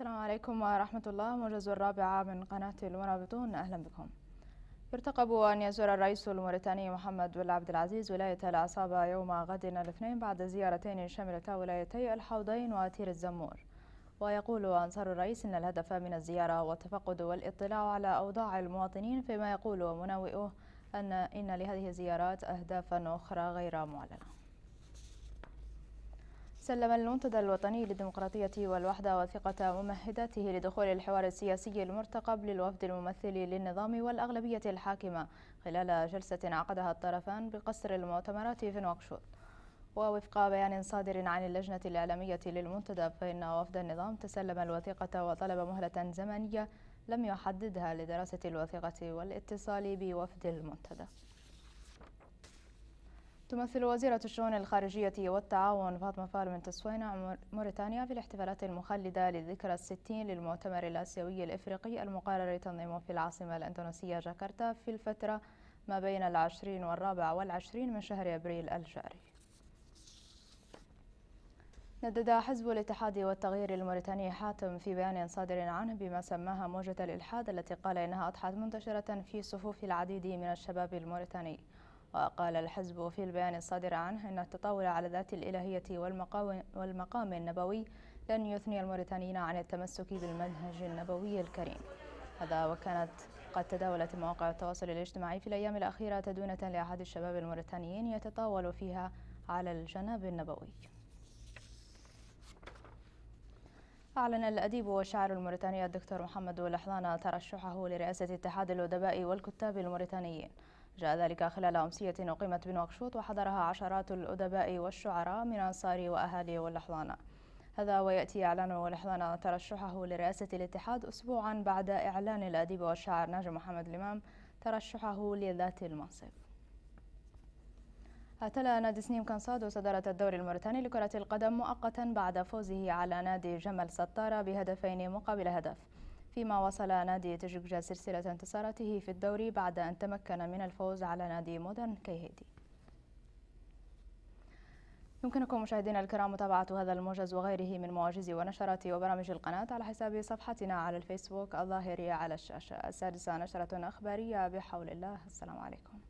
السلام عليكم ورحمة الله موجز الرابعة من قناة المرابطون أهلا بكم يرتقب أن يزور الرئيس الموريتاني محمد بن عبد العزيز ولاية العصابة يوم غد الاثنين بعد زيارتين شملتا ولايتي الحوضين وتير الزمور ويقول أنصار الرئيس أن الهدف من الزيارة هو التفقد والاطلاع على أوضاع المواطنين فيما يقول مناوئه أن إن لهذه الزيارات أهدافا أخرى غير معلنة سلم المنتدى الوطني للديمقراطية والوحدة وثيقة ممهداته لدخول الحوار السياسي المرتقب للوفد الممثل للنظام والأغلبية الحاكمة خلال جلسة عقدها الطرفان بقصر المؤتمرات في نواكشوط ووفق بيان صادر عن اللجنة الإعلامية للمنتدى فإن وفد النظام تسلم الوثيقة وطلب مهلة زمنية لم يحددها لدراسة الوثيقة والاتصال بوفد المنتدى تمثل وزيرة الشؤون الخارجية والتعاون فاطمة فال من تسوينة موريتانيا في الاحتفالات المخلدة للذكرى الستين للمؤتمر الآسيوي الإفريقي المقرر تنظيمه في العاصمة الأندونيسية جاكرتا في الفترة ما بين العشرين والرابع والعشرين من شهر أبريل الجاري ندد حزب الاتحاد والتغيير الموريتاني حاتم في بيان صادر عنه بما سماها موجة الإلحاد التي قال إنها أضحت منتشرة في صفوف العديد من الشباب الموريتاني وقال الحزب في البيان الصادر عنه أن التطاول على ذات الإلهية والمقام النبوي لن يثني الموريتانيين عن التمسك بالمنهج النبوي الكريم هذا وكانت قد تداولت مواقع التواصل الاجتماعي في الأيام الأخيرة تدونة لأحد الشباب الموريتانيين يتطاول فيها على الجناب النبوي أعلن الأديب والشاعر الموريتاني الدكتور محمد لحظان ترشحه لرئاسة اتحاد الأدباء والكتاب الموريتانيين جاء ذلك خلال أمسية أقيمت بنواكشوط وحضرها عشرات الأدباء والشعراء من أنصار وأهالي والأحضانة هذا ويأتي إعلان والإحضان ترشحه لرئاسة الاتحاد أسبوعا بعد إعلان الأديب والشاعر ناجي محمد الإمام ترشحه لذات المنصب اعتلى نادي سنيم كنصادو صدارة الدوري الموريتاني لكرة القدم مؤقتا بعد فوزه على نادي جمل ستارة بهدفين مقابل هدف فيما وصل نادي تجوجا سلسلة انتصاراته في الدوري بعد أن تمكن من الفوز على نادي مودرن كيهيدي يمكنكم مشاهدينا الكرام متابعة هذا الموجز وغيره من مواجز ونشرات وبرامج القناة على حساب صفحتنا على الفيسبوك الظاهرية على الشاشة السادسة نشرة أخبارية بحول الله السلام عليكم